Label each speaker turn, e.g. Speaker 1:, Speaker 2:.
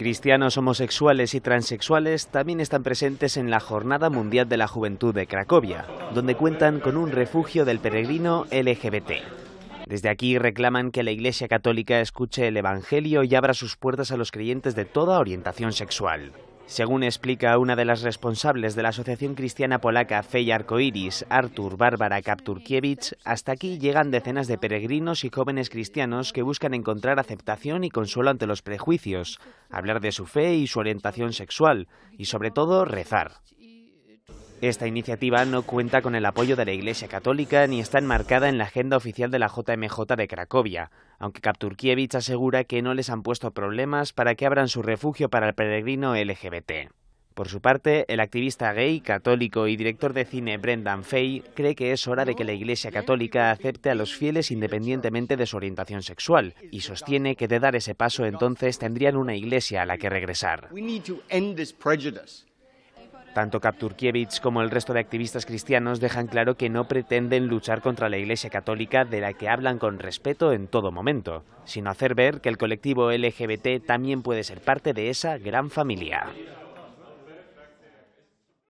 Speaker 1: Cristianos homosexuales y transexuales también están presentes en la Jornada Mundial de la Juventud de Cracovia, donde cuentan con un refugio del peregrino LGBT. Desde aquí reclaman que la Iglesia Católica escuche el Evangelio y abra sus puertas a los creyentes de toda orientación sexual. Según explica una de las responsables de la Asociación Cristiana Polaca Fe y Arcoiris, Artur Bárbara Kapturkiewicz, hasta aquí llegan decenas de peregrinos y jóvenes cristianos que buscan encontrar aceptación y consuelo ante los prejuicios, hablar de su fe y su orientación sexual, y sobre todo rezar. Esta iniciativa no cuenta con el apoyo de la Iglesia Católica ni está enmarcada en la agenda oficial de la JMJ de Cracovia, aunque Kapturkiewicz asegura que no les han puesto problemas para que abran su refugio para el peregrino LGBT. Por su parte, el activista gay, católico y director de cine Brendan Fay cree que es hora de que la Iglesia Católica acepte a los fieles independientemente de su orientación sexual y sostiene que de dar ese paso entonces tendrían una iglesia a la que regresar. Tanto Kapturkiewicz como el resto de activistas cristianos dejan claro que no pretenden luchar contra la Iglesia Católica de la que hablan con respeto en todo momento, sino hacer ver que el colectivo LGBT también puede ser parte de esa gran familia.